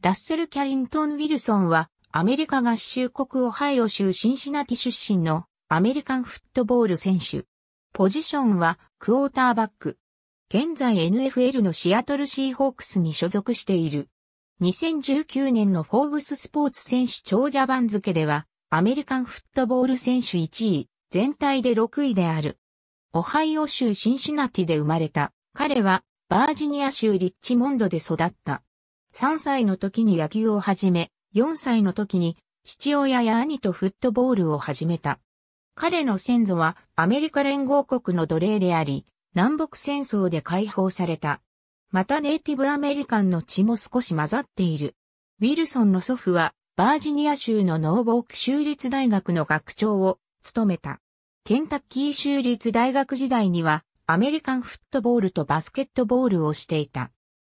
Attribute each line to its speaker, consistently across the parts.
Speaker 1: ラッセル・キャリントン・ウィルソンは、アメリカ合衆国オハイオ州シンシナティ出身のアメリカンフットボール選手。ポジションはクォーターバック。現在 NFL のシアトルシーホークスに所属している。2019年のフォーブススポーツ選手長者番付では、アメリカンフットボール選手1位、全体で6位である。オハイオ州シンシナティで生まれた。彼は、バージニア州リッチモンドで育った。3歳の時に野球を始め、4歳の時に父親や兄とフットボールを始めた。彼の先祖はアメリカ連合国の奴隷であり、南北戦争で解放された。またネイティブアメリカンの血も少し混ざっている。ウィルソンの祖父はバージニア州のノーボーク州立大学の学長を務めた。ケンタッキー州立大学時代にはアメリカンフットボールとバスケットボールをしていた。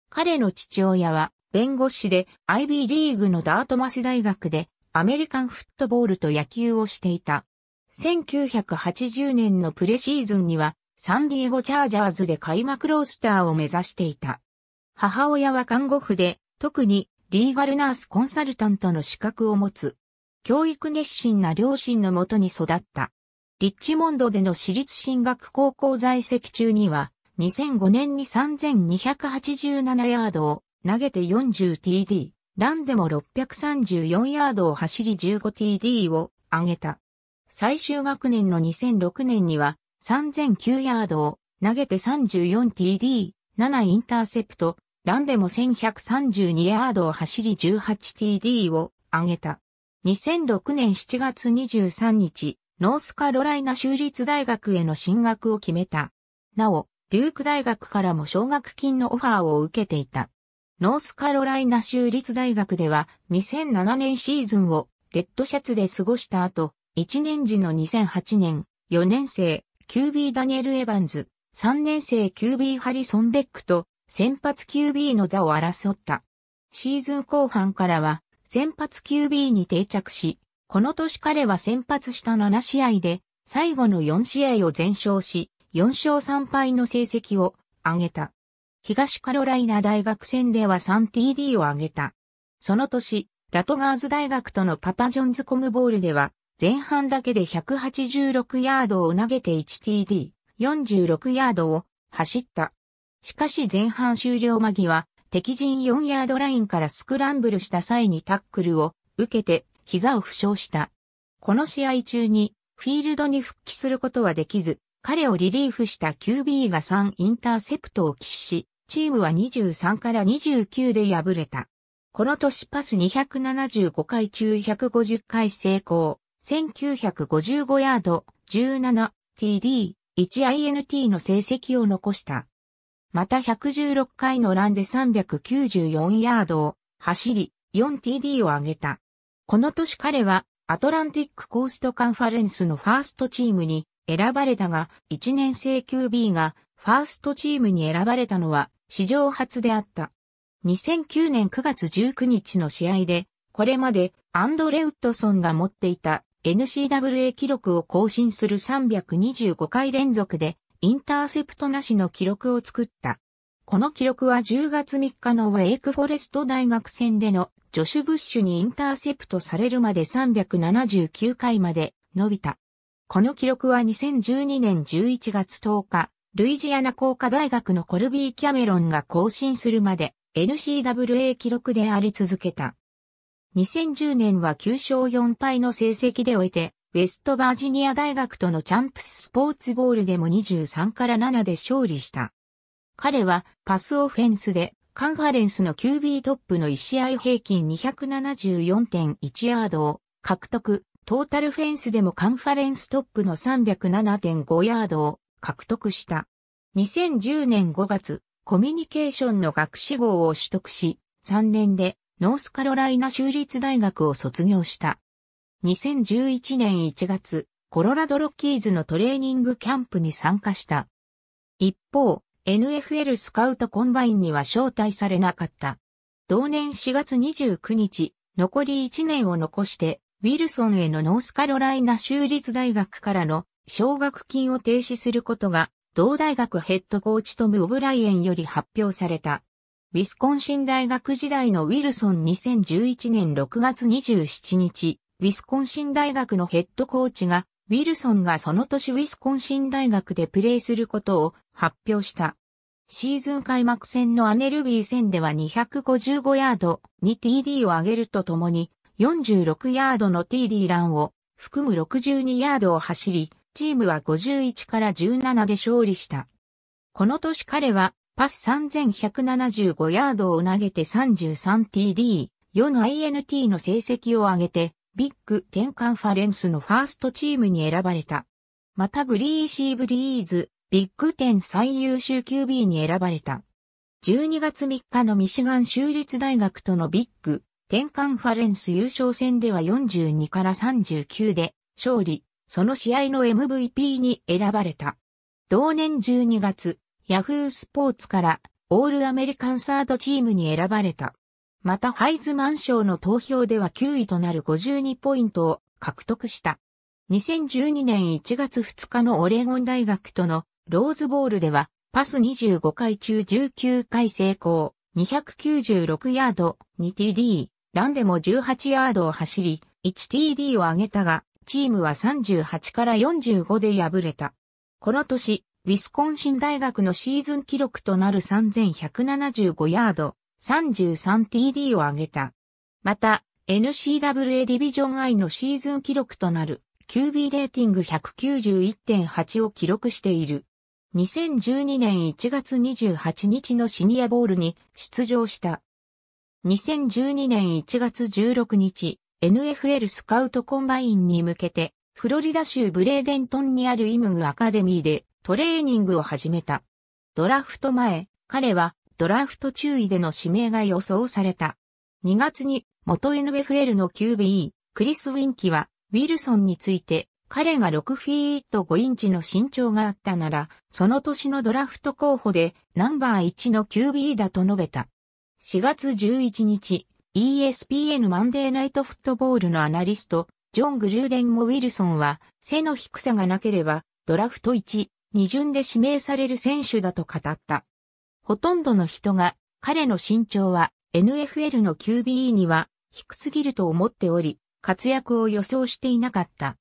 Speaker 1: 彼の父親は弁護士で IB リーグのダートマス大学でアメリカンフットボールと野球をしていた。1980年のプレシーズンにはサンディエゴチャージャーズで開幕ロースターを目指していた。母親は看護婦で特にリーガルナースコンサルタントの資格を持つ。教育熱心な両親のもとに育った。リッチモンドでの私立進学高校在籍中には2005年に3287ヤードを投げて 40TD、ランでも634ヤードを走り 15TD を上げた。最終学年の2006年には3009ヤードを投げて 34TD、7インターセプト、ランでも1132ヤードを走り 18TD を上げた。2006年7月23日、ノースカロライナ州立大学への進学を決めた。なお、デューク大学からも奨学金のオファーを受けていた。ノースカロライナ州立大学では2007年シーズンをレッドシャツで過ごした後、1年時の2008年、4年生、QB ダニエル・エヴァンズ、3年生 QB ハリソン・ベックと先発 QB の座を争った。シーズン後半からは先発 QB に定着し、この年彼は先発した7試合で最後の4試合を全勝し、4勝3敗の成績を上げた。東カロライナ大学戦では 3TD を挙げた。その年、ラトガーズ大学とのパパジョンズコムボールでは、前半だけで186ヤードを投げて 1TD、46ヤードを走った。しかし前半終了間際、敵陣4ヤードラインからスクランブルした際にタックルを受けて膝を負傷した。この試合中にフィールドに復帰することはできず、彼をリリーフした QB が3インターセプトを喫し、チームは23から29で敗れた。この年パス275回中150回成功、1955ヤード、17TD、1INT の成績を残した。また116回のランで394ヤードを走り 4TD を上げた。この年彼はアトランティックコーストカンファレンスのファーストチームに選ばれたが1年生 QB がファーストチームに選ばれたのは史上初であった。2009年9月19日の試合で、これまでアンドレ・ウッドソンが持っていた n c w a 記録を更新する325回連続でインターセプトなしの記録を作った。この記録は10月3日のウェイクフォレスト大学戦でのジョシュ・ブッシュにインターセプトされるまで379回まで伸びた。この記録は2012年11月10日、ルイジアナ工科大学のコルビー・キャメロンが更新するまで NCAA 記録であり続けた。2010年は9勝4敗の成績で終えて、ウェストバージニア大学とのチャンプススポーツボールでも23から7で勝利した。彼はパスオフェンスでカンファレンスの QB トップの1試合平均274.1ヤードを獲得、トータルフェンスでもカンファレンストップの307.5ヤードを獲得した。2010年5月、コミュニケーションの学士号を取得し、3年でノースカロライナ州立大学を卒業した。2011年1月、コロラドロッキーズのトレーニングキャンプに参加した。一方、NFL スカウトコンバインには招待されなかった。同年4月29日、残り1年を残して、ウィルソンへのノースカロライナ州立大学からの奨学金を停止することが、同大学ヘッドコーチトム・オブライエンより発表された。ウィスコンシン大学時代のウィルソン2011年6月27日、ウィスコンシン大学のヘッドコーチが、ウィルソンがその年ウィスコンシン大学でプレーすることを発表した。シーズン開幕戦のアネルビー戦では255ヤードに TD を上げるとともに46ヤードの TD ランを含む62ヤードを走り、チームは51から17で勝利した。この年彼はパス3175ヤードを投げて 33TD、4INT の成績を上げて、ビッグ10カンファレンスのファーストチームに選ばれた。またグリーシーブリーズ、ビッグ10最優秀 QB に選ばれた。12月3日のミシガン州立大学とのビッグ10カンファレンス優勝戦では42から39で勝利。その試合の MVP に選ばれた。同年12月、ヤフースポーツからオールアメリカンサードチームに選ばれた。またハイズマン賞の投票では9位となる52ポイントを獲得した。2012年1月2日のオレゴン大学とのローズボールではパス25回中19回成功、296ヤード、2TD、ランでも18ヤードを走り、1TD を上げたが、チームは38から45で敗れた。この年、ウィスコンシン大学のシーズン記録となる3175ヤード、33TD を挙げた。また、n c w a ディビジョン I のシーズン記録となる QB レーティング191.8を記録している。2012年1月28日のシニアボールに出場した。2012年1月16日、NFL スカウトコンバインに向けて、フロリダ州ブレーデントンにあるイムグアカデミーでトレーニングを始めた。ドラフト前、彼はドラフト注意での指名が予想された。2月に元 NFL の QBE、クリス・ウィンキは、ウィルソンについて、彼が6フィート5インチの身長があったなら、その年のドラフト候補でナンバー1の QB だと述べた。4月11日、ESPN マンデーナイトフットボールのアナリスト、ジョン・グルーデンもウィルソンは、背の低さがなければ、ドラフト1、2巡で指名される選手だと語った。ほとんどの人が、彼の身長は、NFL の QBE には、低すぎると思っており、活躍を予想していなかった。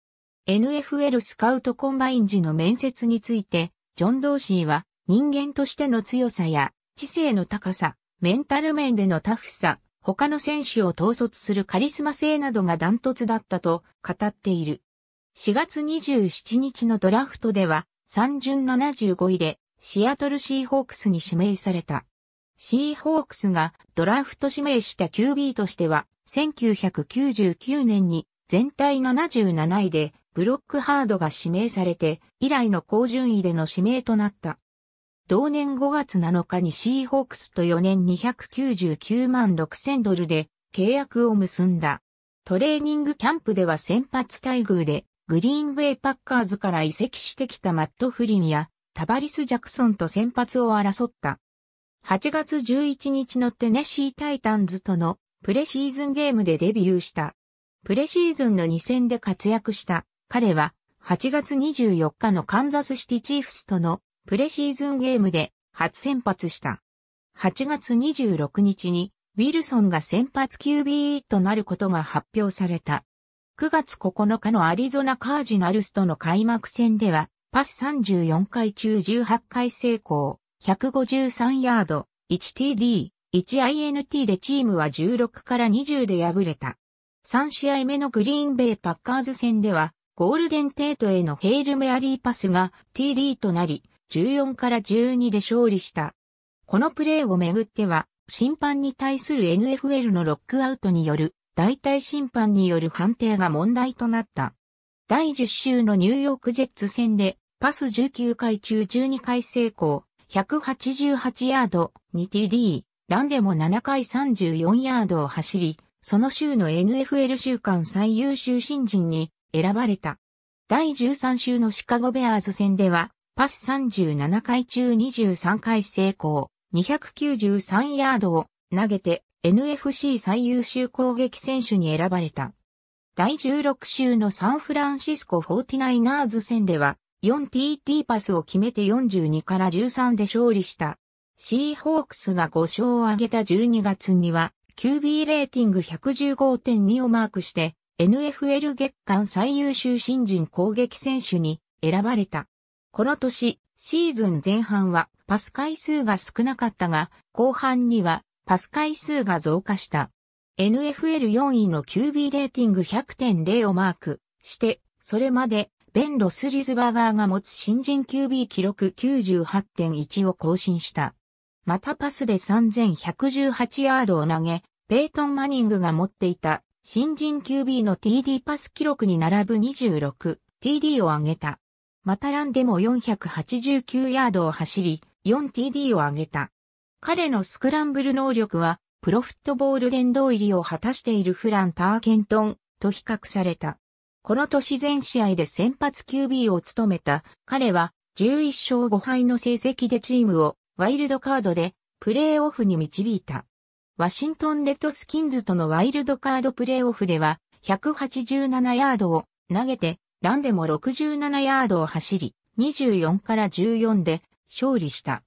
Speaker 1: NFL スカウトコンバイン時の面接について、ジョン・ドーシーは、人間としての強さや、知性の高さ、メンタル面でのタフさ、他の選手を統率するカリスマ性などがダントツだったと語っている。4月27日のドラフトでは、3巡75位で、シアトルシーホークスに指名された。シーホークスがドラフト指名した QB としては、1999年に全体77位でブロックハードが指名されて、以来の高順位での指名となった。同年5月7日にシーホークスと4年299万6000ドルで契約を結んだ。トレーニングキャンプでは先発待遇でグリーンウェイパッカーズから移籍してきたマット・フリンやタバリス・ジャクソンと先発を争った。8月11日のテネシー・タイタンズとのプレシーズンゲームでデビューした。プレシーズンの2戦で活躍した彼は8月24日のカンザスシティチーフスとのプレシーズンゲームで初先発した。8月26日にウィルソンが先発 QB となることが発表された。9月9日のアリゾナカージナルスとの開幕戦では、パス34回中18回成功、153ヤード、1TD、1INT でチームは16から20で敗れた。3試合目のグリーンベイパッカーズ戦では、ゴールデンテートへのヘイルメアリーパスが TD となり、14から12で勝利した。このプレーをめぐっては、審判に対する NFL のロックアウトによる、代替審判による判定が問題となった。第10週のニューヨークジェッツ戦で、パス19回中12回成功、188ヤード、2TD、ランでも7回34ヤードを走り、その週の NFL 週間最優秀新人に選ばれた。第13週のシカゴベアーズ戦では、パス37回中23回成功、293ヤードを投げて NFC 最優秀攻撃選手に選ばれた。第16週のサンフランシスコ 49ers 戦では 4TT パスを決めて42から13で勝利した。シーホークスが5勝を挙げた12月には QB レーティング115.2をマークして NFL 月間最優秀新人攻撃選手に選ばれた。この年、シーズン前半はパス回数が少なかったが、後半にはパス回数が増加した。NFL4 位の QB レーティング100.0をマークして、それまでベン・ロス・リズバーガーが持つ新人 QB 記録98.1を更新した。またパスで3118ヤードを投げ、ペイトン・マニングが持っていた新人 QB の TD パス記録に並ぶ 26TD を上げた。またランでも489ヤードを走り、4TD を上げた。彼のスクランブル能力は、プロフットボール殿堂入りを果たしているフラン・ターケントンと比較された。この年全試合で先発 QB を務めた彼は11勝5敗の成績でチームをワイルドカードでプレーオフに導いた。ワシントンレッドスキンズとのワイルドカードプレーオフでは187ヤードを投げてランでも67ヤードを走り、24から14で勝利した。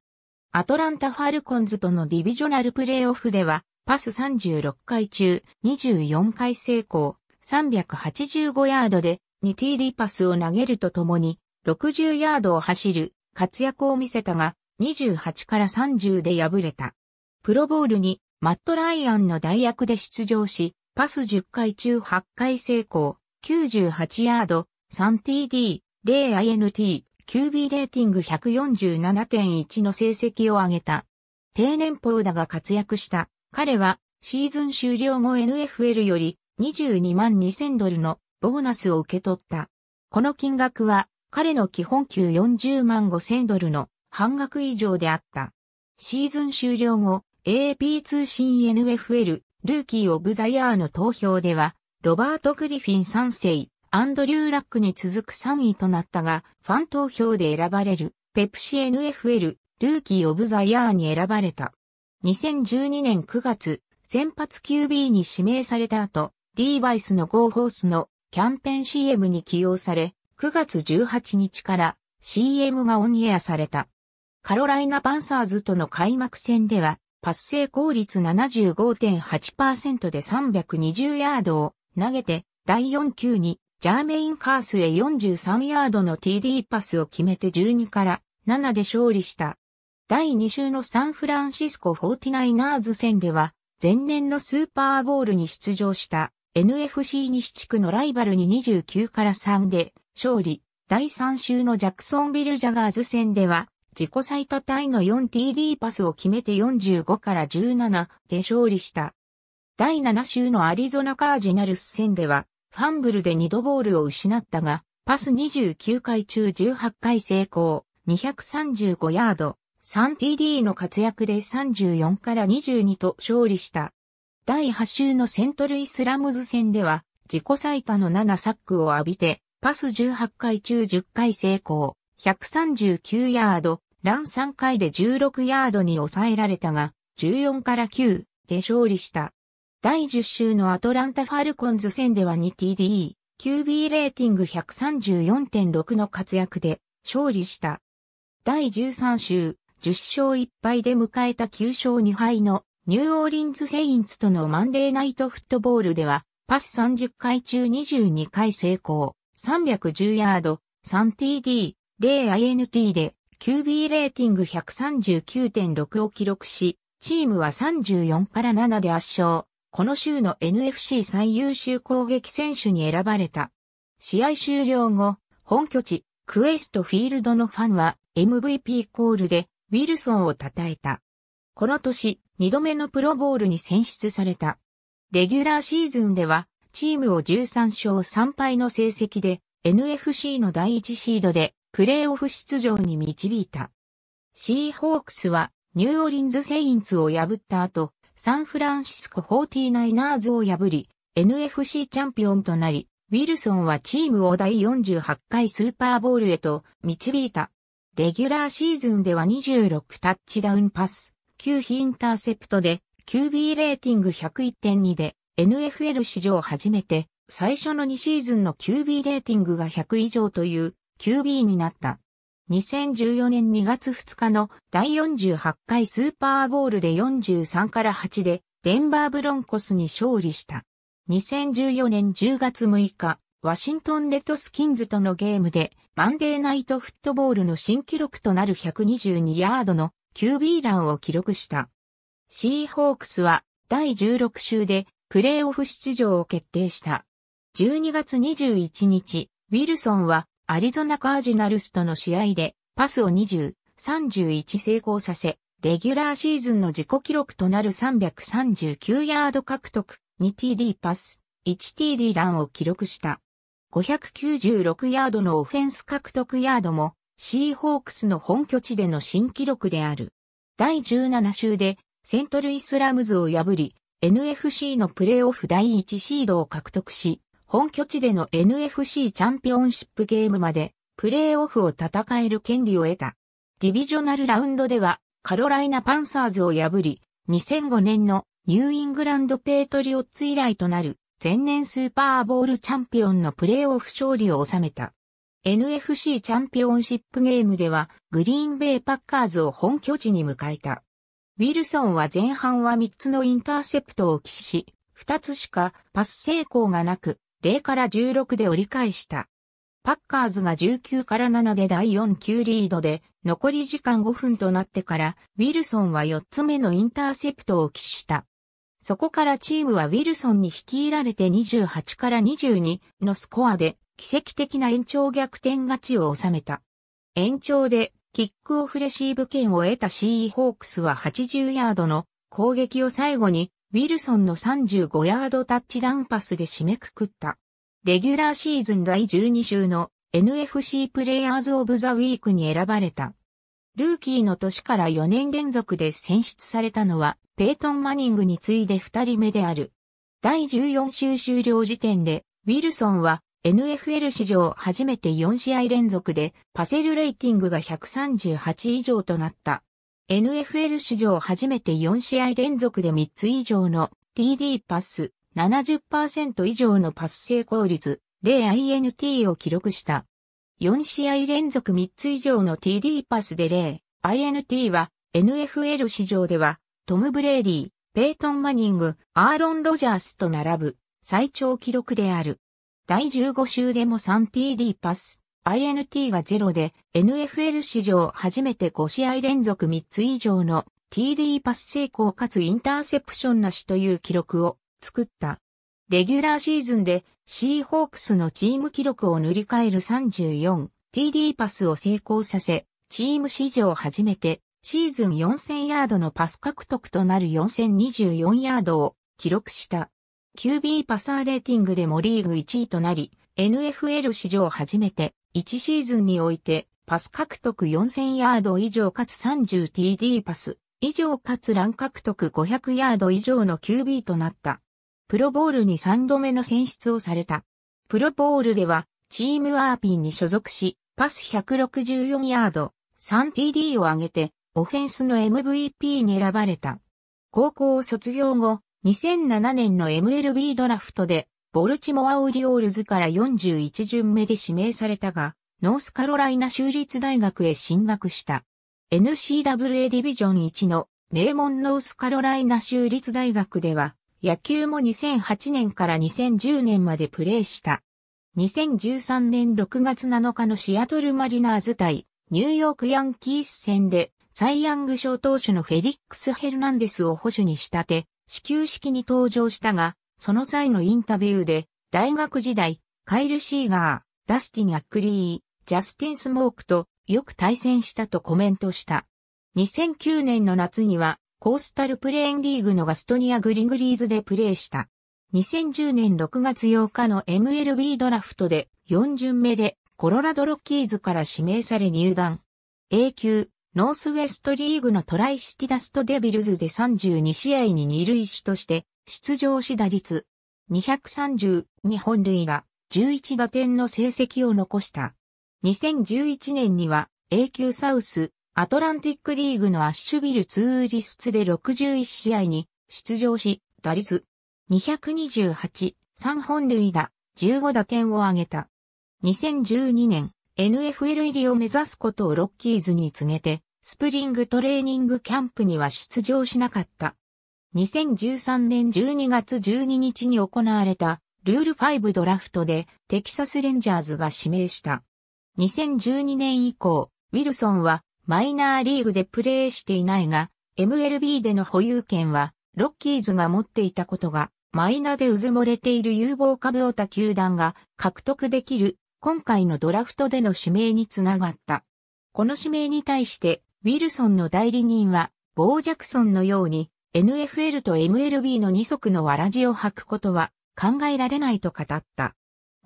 Speaker 1: アトランタ・ファルコンズとのディビジョナルプレイオフでは、パス36回中24回成功、385ヤードで 2TD パスを投げるとともに、60ヤードを走る活躍を見せたが、28から30で敗れた。プロボールにマット・ライアンの代役で出場し、パス10回中8回成功、98ヤード、3TD0INT、QB レーティング147.1の成績を上げた。低年俸だが活躍した。彼はシーズン終了後 NFL より22万2000ドルのボーナスを受け取った。この金額は彼の基本給40万5000ドルの半額以上であった。シーズン終了後、AP 通信 NFL ルーキーオブザイヤーの投票では、ロバート・グリフィン3世、アンドリュー・ラックに続く3位となったが、ファン投票で選ばれる、ペプシ NFL、ルーキー・オブ・ザ・ヤーに選ばれた。2012年9月、先発 QB に指名された後、リーバイスのゴーホースのキャンペーン CM に起用され、9月18日から CM がオンエアされた。カロライナ・パンサーズとの開幕戦では、パス成功率75.8%で320ヤードを投げて、第4球にジャーメイン・カースへ43ヤードの TD パスを決めて12から7で勝利した。第2週のサンフランシスコ 49ers 戦では、前年のスーパーボールに出場した NFC 西地区のライバルに29から3で勝利。第3週のジャクソンビル・ジャガーズ戦では、自己最多タイの 4TD パスを決めて45から17で勝利した。第7週のアリゾナカージナルス戦では、ファンブルで2度ボールを失ったが、パス29回中18回成功、235ヤード、3TD の活躍で34から22と勝利した。第8週のセントルイスラムズ戦では、自己最多の7サックを浴びて、パス18回中10回成功、139ヤード、ラン3回で16ヤードに抑えられたが、14から9で勝利した。第10週のアトランタ・ファルコンズ戦では 2TD、QB レーティング134.6の活躍で勝利した。第13週、10勝1敗で迎えた9勝2敗のニューオーリンズ・セインツとのマンデーナイトフットボールでは、パス30回中22回成功、310ヤード、3TD、0INT で QB レーティング139.6を記録し、チームは34から7で圧勝。この週の NFC 最優秀攻撃選手に選ばれた。試合終了後、本拠地、クエストフィールドのファンは MVP コールでウィルソンを称えた。この年、2度目のプロボールに選出された。レギュラーシーズンでは、チームを13勝3敗の成績で、NFC の第1シードで、プレーオフ出場に導いた。シーホークスは、ニューオリンズ・セインツを破った後、サンフランシスコ 49ers を破り、NFC チャンピオンとなり、ウィルソンはチームを第48回スーパーボールへと導いた。レギュラーシーズンでは26タッチダウンパス、9非インターセプトで、QB レーティング101.2で、NFL 史上初めて、最初の2シーズンの QB レーティングが100以上という QB になった。2014年2月2日の第48回スーパーボールで43から8でデンバーブロンコスに勝利した。2014年10月6日、ワシントンレッドスキンズとのゲームでマンデーナイトフットボールの新記録となる122ヤードの QB ランを記録した。シーホークスは第16週でプレーオフ出場を決定した。12月21日、ウィルソンはアリゾナカージナルスとの試合でパスを20、31成功させ、レギュラーシーズンの自己記録となる339ヤード獲得、2TD パス、1TD ランを記録した。596ヤードのオフェンス獲得ヤードも、シーホークスの本拠地での新記録である。第17週で、セントルイスラムズを破り、NFC のプレーオフ第1シードを獲得し、本拠地での NFC チャンピオンシップゲームまでプレーオフを戦える権利を得た。ディビジョナルラウンドではカロライナパンサーズを破り、2005年のニューイングランドペイトリオッツ以来となる前年スーパーボールチャンピオンのプレーオフ勝利を収めた。NFC チャンピオンシップゲームではグリーンベイパッカーズを本拠地に迎えた。ウィルソンは前半は3つのインターセプトを起死し、2つしかパス成功がなく、0から16で折り返した。パッカーズが19から7で第4球リードで、残り時間5分となってから、ウィルソンは4つ目のインターセプトを起死した。そこからチームはウィルソンに率いられて28から22のスコアで、奇跡的な延長逆転勝ちを収めた。延長で、キックオフレシーブ権を得た CE ホークスは80ヤードの攻撃を最後にウィルソンの35ヤードタッチダウンパスで締めくくった。レギュラーシーズン第12週の NFC プレイヤーズ・オブ・ザ・ウィークに選ばれた。ルーキーの年から4年連続で選出されたのは、ペイトン・マニングに次いで2人目である。第14週終了時点で、ウィルソンは NFL 史上初めて4試合連続でパセルレーティングが138以上となった。NFL 史上初めて4試合連続で3つ以上の TD パス70%以上のパス成功率 0INT を記録した。4試合連続3つ以上の TD パスで 0INT は NFL 史上ではトム・ブレイディ、ペイトン・マニング、アーロン・ロジャースと並ぶ最長記録である。第15週でも 3TD パス、INT が0で NFL 史上初めて5試合連続3つ以上の TD パス成功かつインターセプションなしという記録を作った。レギュラーシーズンでシーホークスのチーム記録を塗り替える 34TD パスを成功させ、チーム史上初めてシーズン4000ヤードのパス獲得となる4024ヤードを記録した。QB パサーレーティングでもリーグ1位となり、NFL 史上初めて1シーズンにおいて、パス獲得4000ヤード以上かつ 30TD パス以上かつラン獲得500ヤード以上の QB となった。プロボールに3度目の選出をされた。プロボールでは、チームアーピンに所属し、パス164ヤード、3TD を上げて、オフェンスの MVP に選ばれた。高校を卒業後、2007年の MLB ドラフトでボルチモア・オリオールズから41巡目で指名されたが、ノースカロライナ州立大学へ進学した。NCAA ディビジョン1の名門ノースカロライナ州立大学では、野球も2008年から2010年までプレーした。2013年6月7日のシアトルマリナーズ対ニューヨークヤンキース戦でサイ・ヤング賞投手のフェリックス・ヘルナンデスを保守に仕立て、始球式に登場したが、その際のインタビューで、大学時代、カイル・シーガー、ダスティン・アックリー、ジャスティン・スモークとよく対戦したとコメントした。2009年の夏には、コースタルプレーンリーグのガストニア・グリグリーズでプレーした。2010年6月8日の MLB ドラフトで4巡目でコロラドロッキーズから指名され入団。A 級、ノースウェストリーグのトライシティダストデビルズで32試合に2塁手として出場し打率230に本塁打11打点の成績を残した。2011年には A 級サウスアトランティックリーグのアッシュビルツーリスツで61試合に出場し、打率228、3本塁打、15打点を挙げた。2012年、NFL 入りを目指すことをロッキーズに告げて、スプリングトレーニングキャンプには出場しなかった。2013年12月12日に行われたルール5ドラフトでテキサスレンジャーズが指名した。2012年以降、ウィルソンはマイナーリーグでプレーしていないが、MLB での保有権はロッキーズが持っていたことが、マイナでうずもれている有望株を他球団が獲得できる今回のドラフトでの指名につながった。この指名に対して、ウィルソンの代理人は、ボー・ジャクソンのように、NFL と MLB の二足のわらじを履くことは考えられないと語った。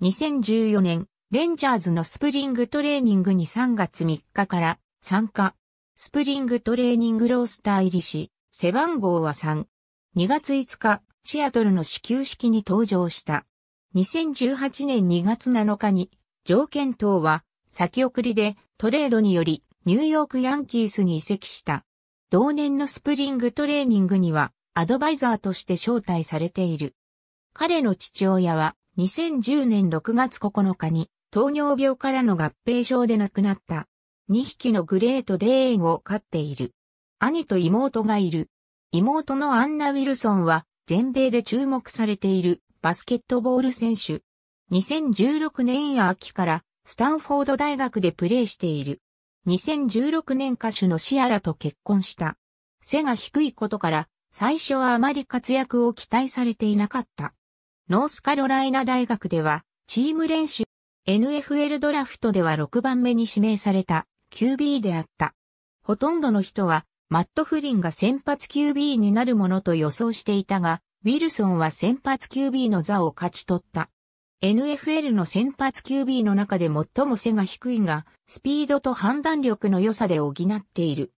Speaker 1: 2014年、レンジャーズのスプリングトレーニングに3月3日から参加。スプリングトレーニングロースター入りし、背番号は3。2月5日、シアトルの始球式に登場した。2018年2月7日に、条件等は先送りでトレードによりニューヨークヤンキースに移籍した。同年のスプリングトレーニングにはアドバイザーとして招待されている。彼の父親は2010年6月9日に糖尿病からの合併症で亡くなった。2匹のグレートデーンを飼っている。兄と妹がいる。妹のアンナ・ウィルソンは全米で注目されているバスケットボール選手。2016年秋からスタンフォード大学でプレーしている。2016年歌手のシアラと結婚した。背が低いことから、最初はあまり活躍を期待されていなかった。ノースカロライナ大学では、チーム練習、NFL ドラフトでは6番目に指名された QB であった。ほとんどの人は、マット・フリンが先発 QB になるものと予想していたが、ウィルソンは先発 QB の座を勝ち取った。NFL の先発 QB の中で最も背が低いが、スピードと判断力の良さで補っている。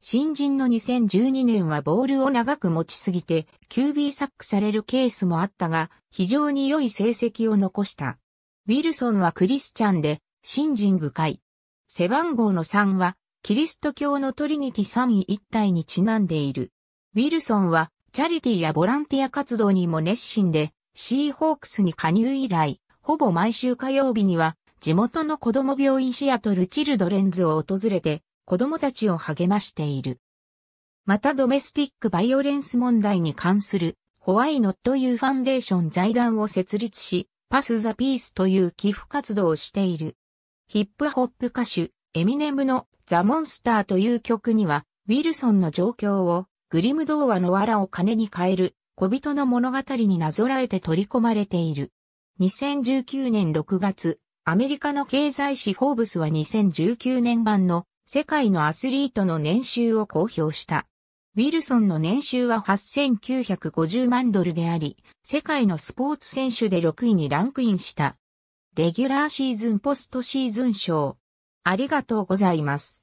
Speaker 1: 新人の2012年はボールを長く持ちすぎて、QB サックされるケースもあったが、非常に良い成績を残した。ウィルソンはクリスチャンで、新人深い。背番号の3は、キリスト教のトリニティ3位一体にちなんでいる。ウィルソンは、チャリティやボランティア活動にも熱心で、シーホークスに加入以来、ほぼ毎週火曜日には、地元の子供病院シアトルチルドレンズを訪れて、子供たちを励ましている。またドメスティックバイオレンス問題に関する、ホワイノというファンデーション財団を設立し、パスザピースという寄付活動をしている。ヒップホップ歌手、エミネムのザ・モンスターという曲には、ウィルソンの状況を、グリム童話の藁を金に変える小人の物語になぞらえて取り込まれている。2019年6月、アメリカの経済誌フォーブスは2019年版の世界のアスリートの年収を公表した。ウィルソンの年収は8950万ドルであり、世界のスポーツ選手で6位にランクインした。レギュラーシーズンポストシーズン賞。ありがとうございます。